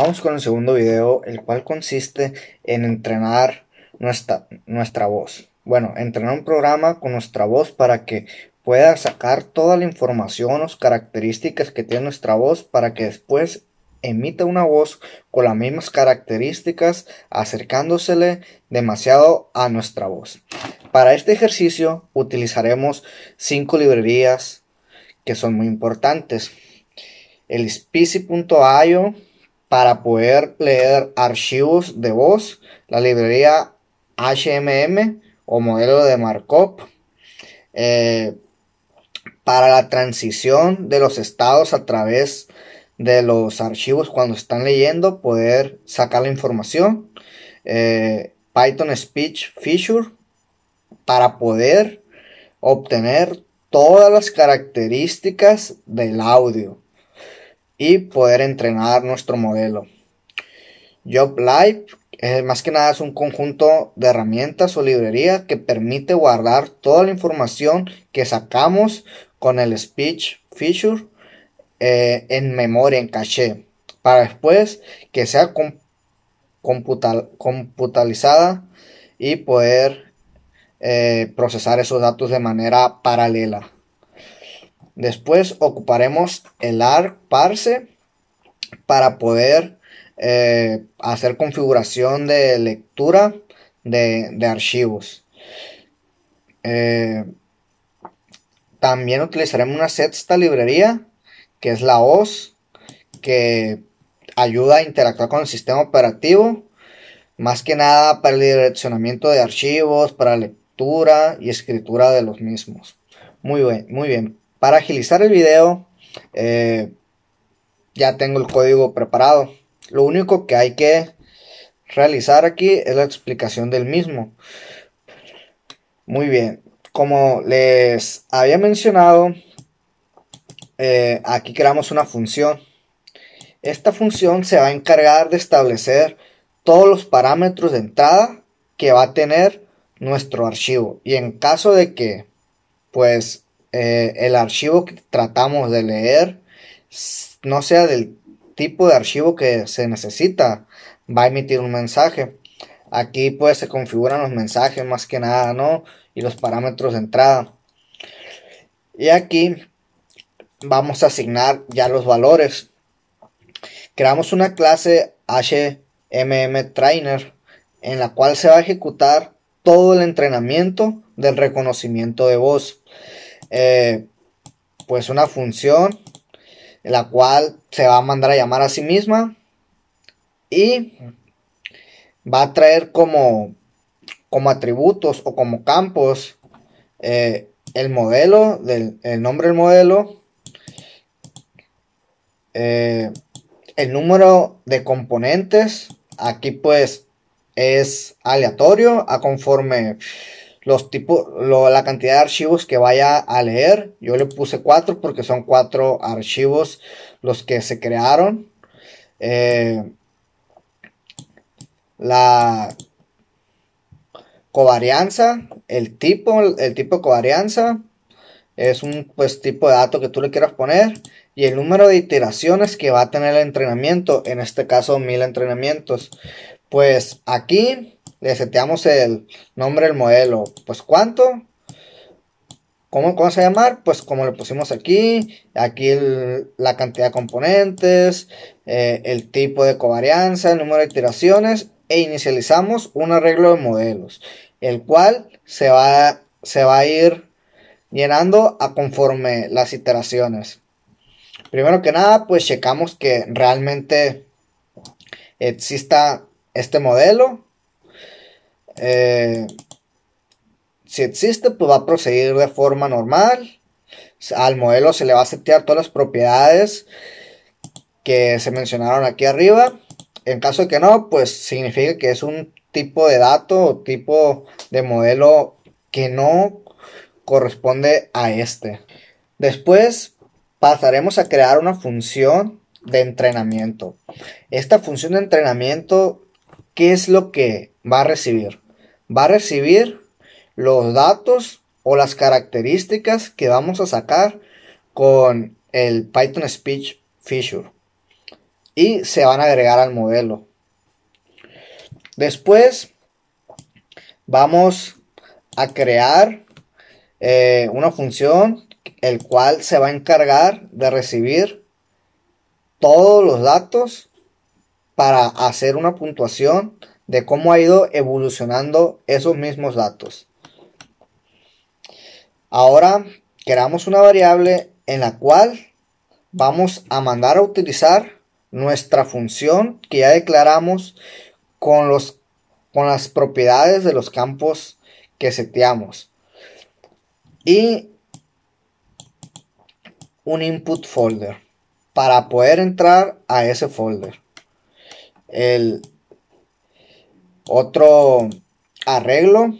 Vamos con el segundo video, el cual consiste en entrenar nuestra, nuestra voz. Bueno, entrenar un programa con nuestra voz para que pueda sacar toda la información o características que tiene nuestra voz para que después emita una voz con las mismas características acercándosele demasiado a nuestra voz. Para este ejercicio utilizaremos cinco librerías que son muy importantes. El spici.io para poder leer archivos de voz, la librería HMM o modelo de Markov, eh, para la transición de los estados a través de los archivos cuando están leyendo, poder sacar la información, eh, Python Speech Feature, para poder obtener todas las características del audio y poder entrenar nuestro modelo. Job Live eh, más que nada es un conjunto de herramientas o librería que permite guardar toda la información que sacamos con el speech feature eh, en memoria, en caché, para después que sea computal computalizada y poder eh, procesar esos datos de manera paralela. Después ocuparemos el arc parse para poder eh, hacer configuración de lectura de, archivos. Eh, también utilizaremos una sexta librería que es la OS que ayuda a interactuar con el sistema operativo más que nada para el direccionamiento de archivos, para lectura y escritura de los mismos. Muy bien, muy bien. Para agilizar el video, eh, ya tengo el código preparado. Lo único que hay que realizar aquí es la explicación del mismo. Muy bien, como les había mencionado, eh, aquí creamos una función. Esta función se va a encargar de establecer todos los parámetros de entrada que va a tener nuestro archivo. Y en caso de que, pues, eh, el archivo que tratamos de leer no sea del tipo de archivo que se necesita, va a emitir un mensaje. Aquí pues se configuran los mensajes más que nada, ¿no? Y los parámetros de entrada. Y aquí vamos a asignar ya los valores. Creamos una clase Trainer en la cual se va a ejecutar todo el entrenamiento del reconocimiento de voz. Eh, pues una función en la cual se va a mandar a llamar a sí misma y va a traer como, como atributos o como campos eh, el modelo, del, el nombre del modelo, eh, el número de componentes, aquí pues es aleatorio a conforme los tipos, la cantidad de archivos que vaya a leer. Yo le puse cuatro porque son cuatro archivos los que se crearon. Eh, la covarianza, el tipo, el tipo de covarianza es un pues, tipo de dato que tú le quieras poner y el número de iteraciones que va a tener el entrenamiento, en este caso mil entrenamientos. Pues aquí le seteamos el nombre del modelo. Pues cuánto. ¿Cómo, ¿Cómo se a llamar? Pues como le pusimos aquí, aquí la cantidad de componentes, eh, el tipo de covarianza, el número de iteraciones e inicializamos un arreglo de modelos, el cual se va, se va a ir llenando a conforme las iteraciones. Primero que nada, pues checamos que realmente exista este modelo eh, si existe, pues va a proseguir de forma normal. Al modelo se le va a setear todas las propiedades que se mencionaron aquí arriba. En caso de que no, pues significa que es un tipo de dato o tipo de modelo que no corresponde a este. Después pasaremos a crear una función de entrenamiento. Esta función de entrenamiento, ¿qué es lo que va a recibir? va a recibir los datos o las características que vamos a sacar con el Python Speech Feature y se van a agregar al modelo. Después vamos a crear eh, una función el cual se va a encargar de recibir todos los datos para hacer una puntuación de cómo ha ido evolucionando esos mismos datos. Ahora creamos una variable en la cual vamos a mandar a utilizar nuestra función que ya declaramos con, los, con las propiedades de los campos que seteamos. Y un input folder para poder entrar a ese folder. El otro arreglo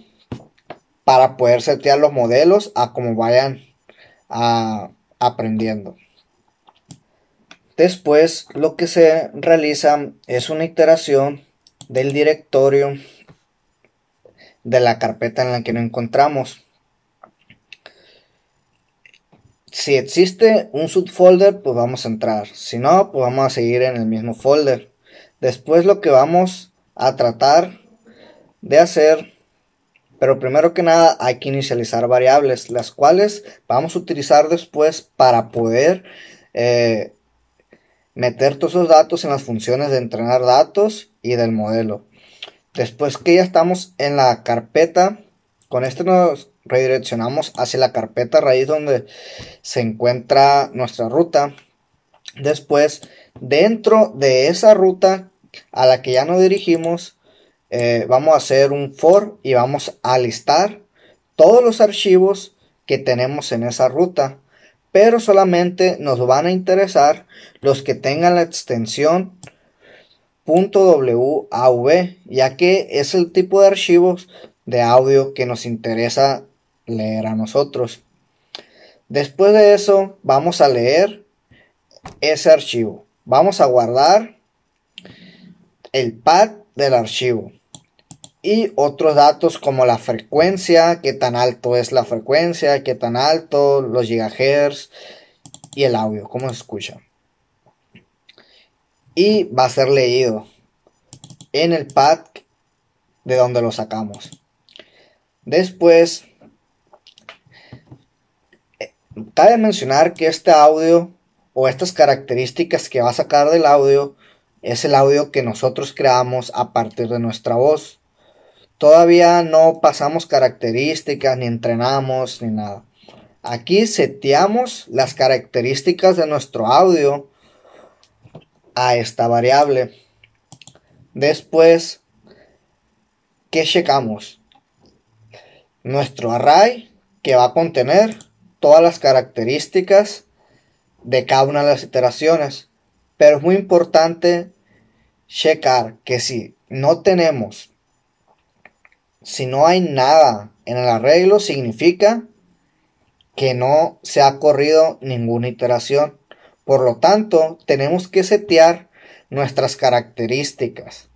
para poder setear los modelos a como vayan aprendiendo. Después lo que se realiza es una iteración del directorio de la carpeta en la que nos encontramos. Si existe un subfolder, pues vamos a entrar. Si no, pues vamos a seguir en el mismo folder. Después lo que vamos a tratar de hacer, pero primero que nada hay que inicializar variables, las cuales vamos a utilizar después para poder eh, meter todos los datos en las funciones de entrenar datos y del modelo. Después que ya estamos en la carpeta, con esto nos redireccionamos hacia la carpeta raíz donde se encuentra nuestra ruta. Después, dentro de esa ruta a la que ya nos dirigimos, eh, vamos a hacer un for y vamos a listar todos los archivos que tenemos en esa ruta. Pero solamente nos van a interesar los que tengan la extensión .wav, ya que es el tipo de archivos de audio que nos interesa leer a nosotros. Después de eso, vamos a leer ese archivo. Vamos a guardar el pad del archivo y otros datos como la frecuencia, qué tan alto es la frecuencia, qué tan alto, los gigahertz y el audio, cómo se escucha. Y va a ser leído en el pad de donde lo sacamos. Después, eh, cabe mencionar que este audio o estas características que va a sacar del audio es el audio que nosotros creamos a partir de nuestra voz. Todavía no pasamos características, ni entrenamos, ni nada. Aquí seteamos las características de nuestro audio a esta variable. Después, ¿qué checamos? Nuestro array que va a contener todas las características de cada una de las iteraciones. Pero es muy importante checar que si no tenemos, si no hay nada en el arreglo, significa que no se ha corrido ninguna iteración. Por lo tanto, tenemos que setear nuestras características.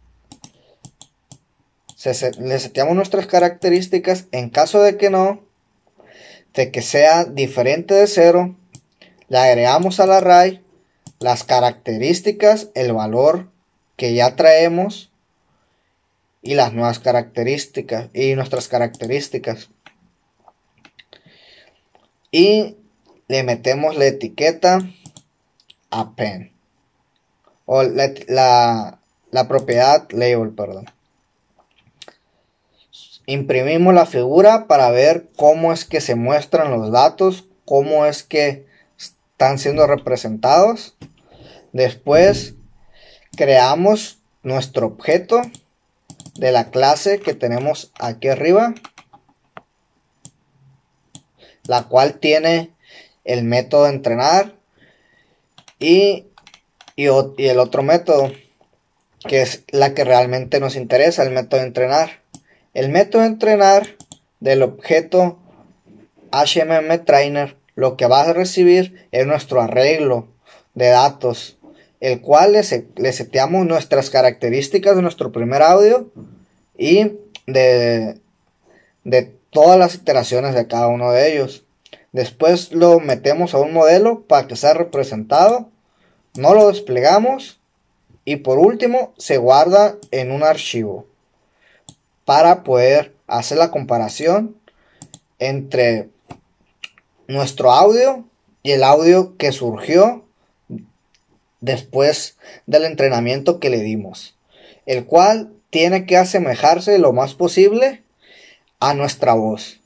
le seteamos nuestras características en caso de que no, de que sea diferente de cero, le agregamos al array las características, el valor que ya traemos y las nuevas características y nuestras características. Y le metemos la etiqueta append o la, propiedad label, perdón. Imprimimos la figura para ver cómo es que se muestran los datos, cómo es que están siendo representados. Después creamos nuestro objeto de la clase que tenemos aquí arriba, la cual tiene el método entrenar y, y, el otro método, que es la que realmente nos interesa, el método entrenar. El método entrenar del objeto HMM Trainer, lo que va a recibir es nuestro arreglo de datos el cual le, seteamos nuestras características de nuestro primer audio y de, de todas las iteraciones de cada uno de ellos. Después lo metemos a un modelo para que sea representado, no lo desplegamos y por último se guarda en un archivo para poder hacer la comparación entre nuestro audio y el audio que surgió después del entrenamiento que le dimos, el cual tiene que asemejarse lo más posible a nuestra voz.